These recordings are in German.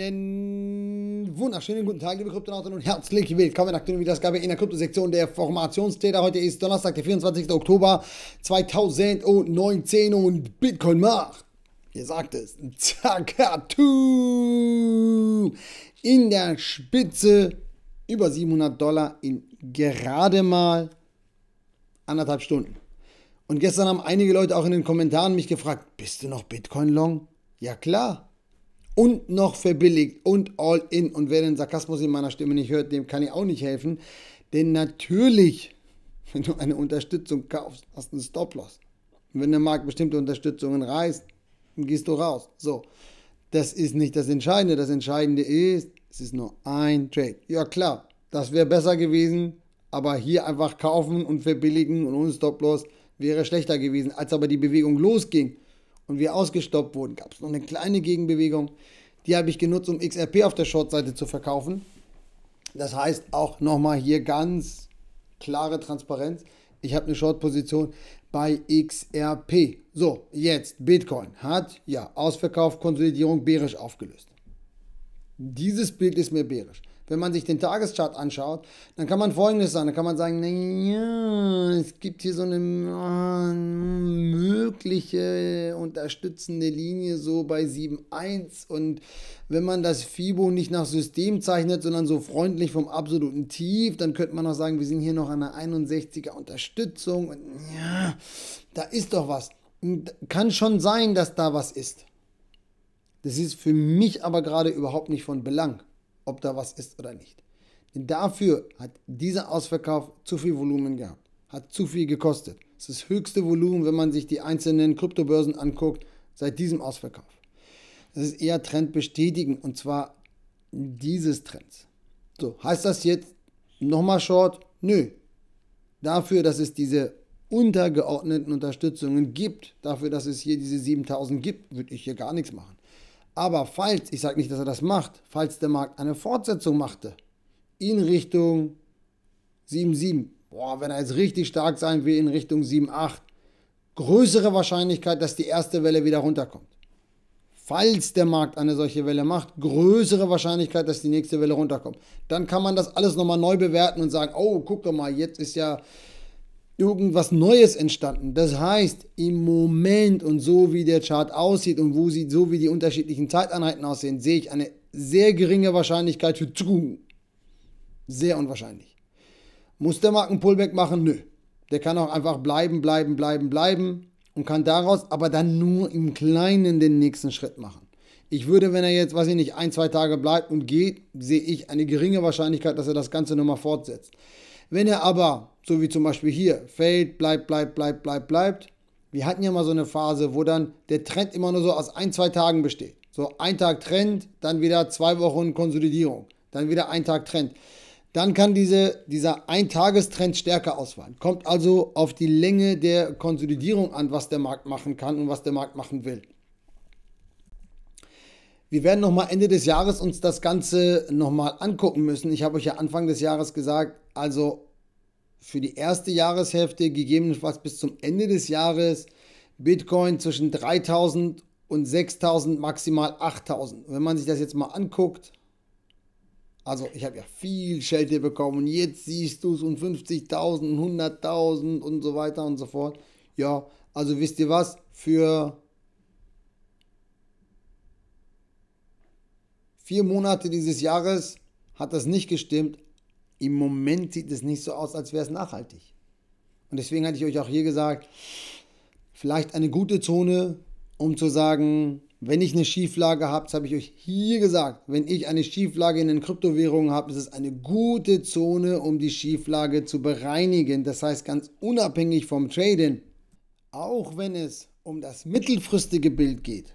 Einen wunderschönen guten Tag, liebe Kryptonauten und herzlich willkommen in der aktuellen Wiedergabe in der Kryptosektion der Formationstäter. Heute ist Donnerstag, der 24. Oktober 2019 und Bitcoin macht, ihr sagt es, Zakatu in der Spitze über 700 Dollar in gerade mal anderthalb Stunden. Und gestern haben einige Leute auch in den Kommentaren mich gefragt, bist du noch Bitcoin-Long? Ja klar, und noch verbilligt und all in. Und wer den Sarkasmus in meiner Stimme nicht hört, dem kann ich auch nicht helfen. Denn natürlich, wenn du eine Unterstützung kaufst, hast du einen Stop-Loss. Und wenn der Markt bestimmte Unterstützungen reißt, dann gehst du raus. So, das ist nicht das Entscheidende. Das Entscheidende ist, es ist nur ein Trade. Ja klar, das wäre besser gewesen, aber hier einfach kaufen und verbilligen und ohne Stop-Loss wäre schlechter gewesen, als aber die Bewegung losging und wir ausgestoppt wurden, gab es noch eine kleine Gegenbewegung. Die habe ich genutzt, um XRP auf der Shortseite zu verkaufen. Das heißt auch nochmal hier ganz klare Transparenz. Ich habe eine Short-Position bei XRP. So, jetzt Bitcoin hat ja Ausverkauf, Konsolidierung bärisch aufgelöst. Dieses Bild ist mir bärisch. Wenn man sich den Tageschart anschaut, dann kann man folgendes sagen. Dann kann man sagen, naja, es gibt hier so eine mögliche äh, unterstützende Linie so bei 7,1 und wenn man das FIBO nicht nach System zeichnet, sondern so freundlich vom absoluten Tief, dann könnte man auch sagen, wir sind hier noch an der 61er Unterstützung und ja, da ist doch was. Kann schon sein, dass da was ist. Das ist für mich aber gerade überhaupt nicht von Belang, ob da was ist oder nicht. Denn dafür hat dieser Ausverkauf zu viel Volumen gehabt hat zu viel gekostet. Das ist das höchste Volumen, wenn man sich die einzelnen Kryptobörsen anguckt, seit diesem Ausverkauf. Das ist eher Trend bestätigen und zwar dieses Trends. So, heißt das jetzt nochmal Short? Nö. Dafür, dass es diese untergeordneten Unterstützungen gibt, dafür, dass es hier diese 7000 gibt, würde ich hier gar nichts machen. Aber falls, ich sage nicht, dass er das macht, falls der Markt eine Fortsetzung machte in Richtung 77, boah, wenn er jetzt richtig stark sein will in Richtung 7, 8, größere Wahrscheinlichkeit, dass die erste Welle wieder runterkommt. Falls der Markt eine solche Welle macht, größere Wahrscheinlichkeit, dass die nächste Welle runterkommt. Dann kann man das alles nochmal neu bewerten und sagen, oh, guck doch mal, jetzt ist ja irgendwas Neues entstanden. Das heißt, im Moment und so wie der Chart aussieht und wo sie, so wie die unterschiedlichen Zeiteinheiten aussehen, sehe ich eine sehr geringe Wahrscheinlichkeit für zu. Sehr unwahrscheinlich. Muss der Marken Pullback machen? Nö. Der kann auch einfach bleiben, bleiben, bleiben, bleiben und kann daraus aber dann nur im Kleinen den nächsten Schritt machen. Ich würde, wenn er jetzt, weiß ich nicht, ein, zwei Tage bleibt und geht, sehe ich eine geringe Wahrscheinlichkeit, dass er das Ganze nochmal fortsetzt. Wenn er aber, so wie zum Beispiel hier, fällt, bleibt, bleibt, bleibt, bleibt, bleibt, wir hatten ja mal so eine Phase, wo dann der Trend immer nur so aus ein, zwei Tagen besteht. So ein Tag Trend, dann wieder zwei Wochen Konsolidierung, dann wieder ein Tag Trend dann kann diese, dieser Eintagestrend stärker ausfallen. Kommt also auf die Länge der Konsolidierung an, was der Markt machen kann und was der Markt machen will. Wir werden nochmal Ende des Jahres uns das Ganze nochmal angucken müssen. Ich habe euch ja Anfang des Jahres gesagt, also für die erste Jahreshälfte, gegebenenfalls bis zum Ende des Jahres, Bitcoin zwischen 3000 und 6000, maximal 8000. Wenn man sich das jetzt mal anguckt, also ich habe ja viel Schelte bekommen. Jetzt siehst du es um 50.000, 100.000 und so weiter und so fort. Ja, also wisst ihr was? Für vier Monate dieses Jahres hat das nicht gestimmt. Im Moment sieht es nicht so aus, als wäre es nachhaltig. Und deswegen hatte ich euch auch hier gesagt, vielleicht eine gute Zone, um zu sagen, wenn ich eine Schieflage habe, das habe ich euch hier gesagt, wenn ich eine Schieflage in den Kryptowährungen habe, ist es eine gute Zone, um die Schieflage zu bereinigen. Das heißt ganz unabhängig vom Trading. Auch wenn es um das mittelfristige Bild geht,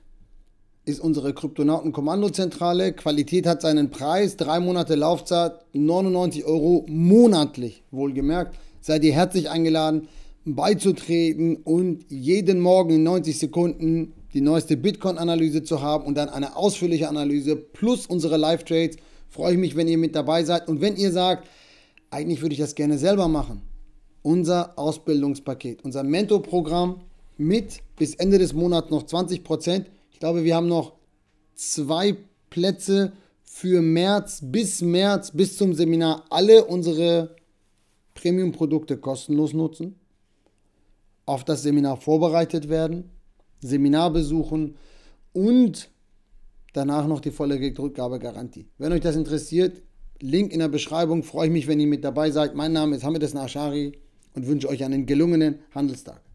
ist unsere Kryptonauten-Kommandozentrale. Qualität hat seinen Preis, drei Monate Laufzeit, 99 Euro monatlich, wohlgemerkt. Seid ihr herzlich eingeladen, beizutreten und jeden Morgen in 90 Sekunden die neueste Bitcoin-Analyse zu haben und dann eine ausführliche Analyse plus unsere Live-Trades. Freue ich mich, wenn ihr mit dabei seid und wenn ihr sagt, eigentlich würde ich das gerne selber machen. Unser Ausbildungspaket, unser Mentor-Programm mit bis Ende des Monats noch 20%. Ich glaube, wir haben noch zwei Plätze für März bis März, bis zum Seminar, alle unsere Premium-Produkte kostenlos nutzen, auf das Seminar vorbereitet werden Seminar besuchen und danach noch die volle Rückgabegarantie. Wenn euch das interessiert, Link in der Beschreibung. Freue ich mich, wenn ihr mit dabei seid. Mein Name ist Hamid Ashari und wünsche euch einen gelungenen Handelstag.